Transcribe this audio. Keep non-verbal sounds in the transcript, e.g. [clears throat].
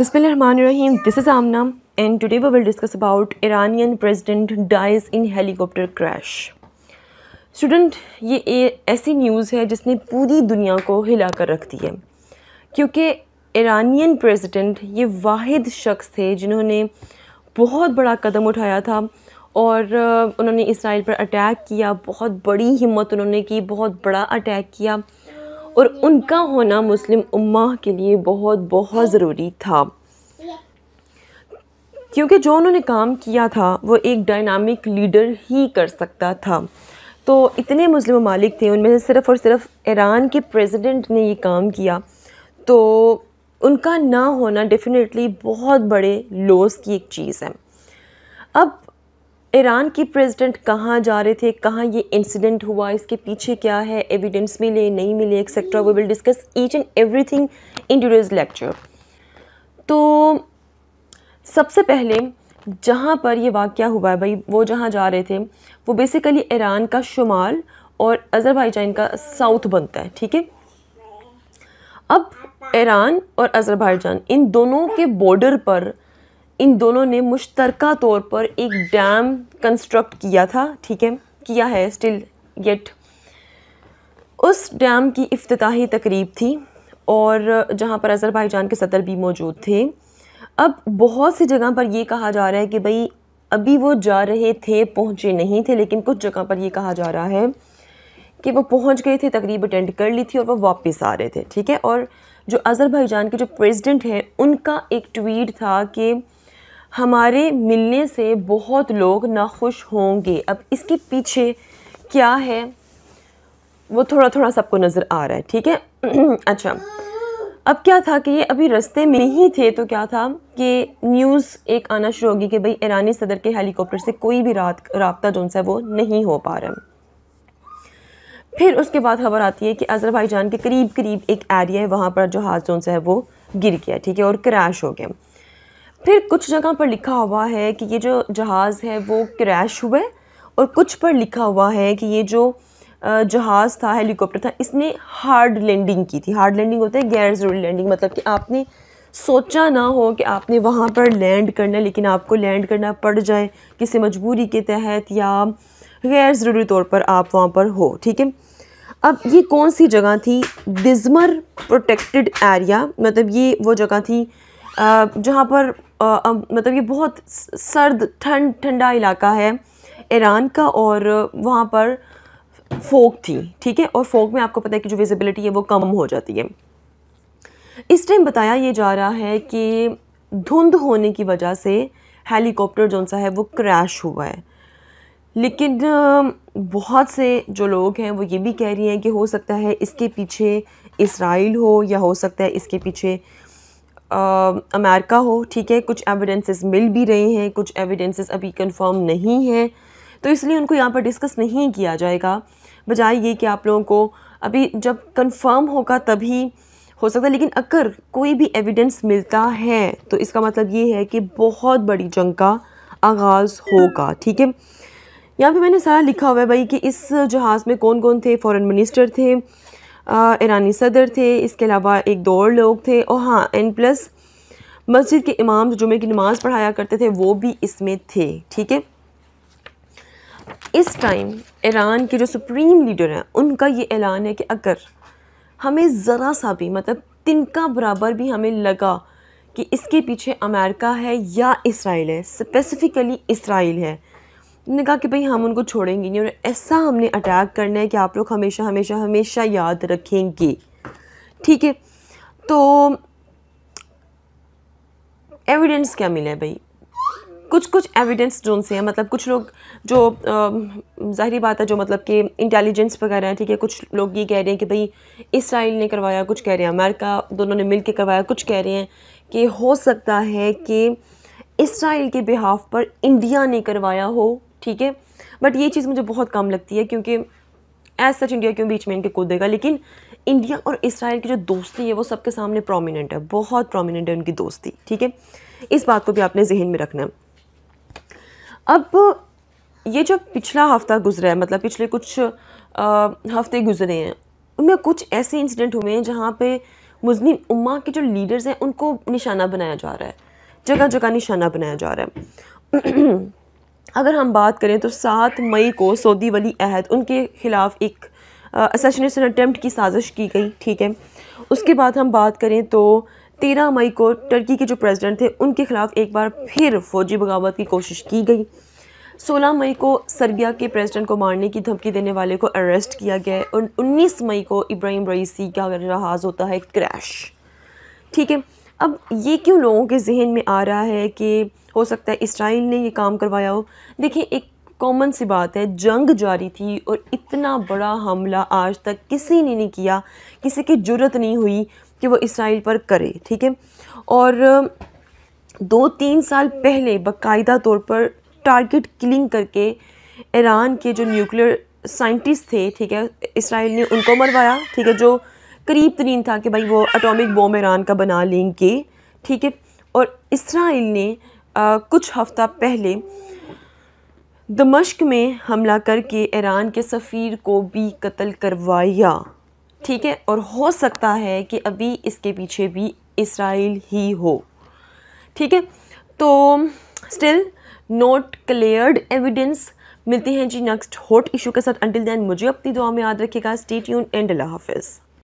Bismillahirrahmanirrahim. This is Amna and today we will discuss about Iranian president dies in helicopter crash student ये ऐसी news है जिसने पूरी दुनिया को हिला कर रख दी है क्योंकि ईरानियन प्रेसिडेंट ये वाहिद शख्स थे जिन्होंने बहुत बड़ा कदम उठाया था और उन्होंने इसराइल पर अटैक किया बहुत बड़ी हिम्मत उन्होंने की बहुत बड़ा अटैक किया और उनका होना मुस्लिम उम्मा के लिए बहुत बहुत ज़रूरी था क्योंकि जो उन्होंने काम किया था वो एक डायनामिक लीडर ही कर सकता था तो इतने मुस्लिम ममालिक थे उनमें से सिर्फ़ और सिर्फ ईरान के प्रेसिडेंट ने ये काम किया तो उनका ना होना डेफिनेटली बहुत बड़े लॉस की एक चीज़ है अब ईरान की प्रेसिडेंट कहाँ जा रहे थे कहाँ ये इंसिडेंट हुआ इसके पीछे क्या है एविडेंस मिले नहीं मिले etcetera we will discuss each and everything in today's lecture तो सबसे पहले जहाँ पर ये वाक़ हुआ है भाई वो जहाँ जा रहे थे वो बेसिकली ईरान का शुमाल और जान का साउथ बनता है ठीक है अब ईरान और जान इन दोनों के बॉर्डर पर इन दोनों ने मुश्तरका तौर पर एक डैम कंस्ट्रक्ट किया था ठीक है किया है स्टिल गेट उस डैम की अफ्ताही तकरीब थी और जहाँ पर जान के सदर भी मौजूद थे अब बहुत सी जगह पर यह कहा जा रहा है कि भाई अभी वो जा रहे थे पहुँचे नहीं थे लेकिन कुछ जगह पर यह कहा जा रहा है कि वो पहुँच गए थे तकरीब अटेंड कर ली थी और वो वापस आ रहे थे ठीक है और जो जान के जो प्रेसिडेंट हैं उनका एक ट्वीट था कि हमारे मिलने से बहुत लोग नाखुश होंगे अब इसके पीछे क्या है वो थोड़ा थोड़ा सबको नज़र आ रहा है ठीक है [clears throat] अच्छा अब क्या था कि ये अभी रस्ते में ही थे तो क्या था कि न्यूज़ एक आना शुरू होगी कि भाई ईरानी सदर के हेलीकॉप्टर से कोई भी रात रबता जो है वो नहीं हो पा रहा फिर उसके बाद खबर आती है कि जान के करीब करीब एक एरिया है वहाँ पर जहाज़ जो है वो गिर गया ठीक है और क्रैश हो गया फिर कुछ जगह पर लिखा हुआ है कि ये जो जहाज़ है वो क्रैश हुआ है और कुछ पर लिखा हुआ है कि ये जो जहाज़ था हेलीकॉप्टर था इसने हार्ड लैंडिंग की थी हार्ड लैंडिंग होता है गैर ज़रूरी लैंडिंग मतलब कि आपने सोचा ना हो कि आपने वहाँ पर लैंड करना लेकिन आपको लैंड करना पड़ जाए किसी मजबूरी के तहत या गैर ज़रूरी तौर पर आप वहाँ पर हो ठीक है अब ये कौन सी जगह थी दिजमर प्रोटेक्टेड एरिया मतलब ये वो जगह थी जहाँ पर आ, मतलब ये बहुत सर्द ठंड ठंडा इलाका है ईरान का और वहाँ पर फोक थी ठीक है और फोक में आपको पता है कि जो विजिबिलिटी है वो कम हो जाती है इस टाइम बताया ये जा रहा है कि धुंध होने की वजह से हेलीकॉप्टर जो सा है वो क्रैश हुआ है लेकिन बहुत से जो लोग हैं वो ये भी कह रही हैं कि हो सकता है इसके पीछे इसराइल हो या हो सकता है इसके पीछे अमेरिका हो ठीक है कुछ एविडेंसेस मिल भी रहे हैं कुछ एविडेंसेस अभी कंफर्म नहीं हैं तो इसलिए उनको यहाँ पर डिस्कस नहीं किया जाएगा बजाय ये कि आप लोगों को अभी जब कंफर्म होगा तभी हो सकता है लेकिन अगर कोई भी एविडेंस मिलता है तो इसका मतलब ये है कि बहुत बड़ी जंग का आगाज़ होगा ठीक है यहाँ पे मैंने सारा लिखा हुआ है भाई कि इस जहाज़ में कौन कौन थे फॉरेन मिनिस्टर थे ईरानी सदर थे इसके अलावा एक दो और लोग थे और हाँ एंड प्लस मस्जिद के इमाम जुमे की नमाज़ पढ़ाया करते थे वो भी इसमें थे ठीक है इस टाइम ईरान के जो सुप्रीम लीडर हैं उनका ये ऐलान है कि अगर हमें ज़रा सा भी मतलब तिनका बराबर भी हमें लगा कि इसके पीछे अमेरिका है या इसराइल है स्पेसिफ़िकली इसराइल है उन्होंने कहा कि भाई हम उनको छोड़ेंगे नहीं और ऐसा हमने अटैक करना है कि आप लोग हमेशा हमेशा हमेशा याद रखेंगे ठीक है तो एविडेंस क्या मिला है भाई कुछ कुछ एविडेंस जो उनसे हैं मतलब कुछ लोग जो ज़ाहरी बात है जो मतलब कि इंटेलिजेंस वगैरह है ठीक है कुछ लोग ये कह रहे हैं कि भाई इसराइल ने करवाया कुछ कह रहे हैं अमेरिका दोनों ने मिल करवाया कुछ कह रहे हैं कि हो सकता है कि इसराइल के बिहाफ पर इंडिया ने करवाया हो ठीक है बट ये चीज़ मुझे बहुत कम लगती है क्योंकि एज सच इंडिया क्यों बीच में इनके कूद देगा लेकिन इंडिया और इसराइल की जो दोस्ती है वो सबके सामने प्रोमिनेंट है बहुत प्रोमिनेंट है उनकी दोस्ती ठीक है इस बात को भी आपने जहन में रखना है अब ये जो पिछला हफ्ता गुजरा है मतलब पिछले कुछ आ, हफ्ते गुजरे हैं उनमें कुछ ऐसे इंसिडेंट हुए हैं जहाँ पे मुस्लिम उम्मा के जो लीडर्स हैं उनको निशाना बनाया जा रहा है जगह जगह निशाना बनाया जा रहा है अगर हम बात करें तो सात मई को सऊदी वली अहद उनके ख़िलाफ़ एक असेशनेशन अटैम्प्ट की साजिश की गई ठीक है उसके बाद हम बात करें तो तेरह मई को टर्की के जो प्रेसिडेंट थे उनके ख़िलाफ़ एक बार फिर फ़ौजी बगावत की कोशिश की गई सोलह मई को सर्बिया के प्रेसिडेंट को मारने की धमकी देने वाले को अरेस्ट किया गया और उन्नीस मई को इब्राहिम रईसी का जहाज़ होता है क्रैश ठीक है अब ये क्यों लोगों के जहन में आ रहा है कि हो सकता है इसराइल ने ये काम करवाया हो देखिए एक कॉमन सी बात है जंग जारी थी और इतना बड़ा हमला आज तक किसी ने नहीं किया किसी की जरूरत नहीं हुई कि वो इसराइल पर करे ठीक है और दो तीन साल पहले बाकायदा तौर पर टारगेट किलिंग करके ईरान के जो न्यूक्लियर साइंटिस्ट थे ठीक है इसराइल ने उनको मरवाया ठीक है जो करीब तरीन था कि भाई वो एटॉमिक बॉम्ब ईरान का बना लेंगे ठीक है और इसराइल ने आ, कुछ हफ्ता पहले दमश्क में हमला करके ईरान के सफ़ीर को भी कत्ल करवाया ठीक है और हो सकता है कि अभी इसके पीछे भी इसराइल ही हो ठीक है तो स्टिल नोट क्लियर्ड एविडेंस मिलते हैं जी नेक्स्ट हॉट इशू के साथ अंटिल दैन मुझे अपनी दुआ में याद रखिएगा स्टेट यून एंड अल्लाह हाफिज़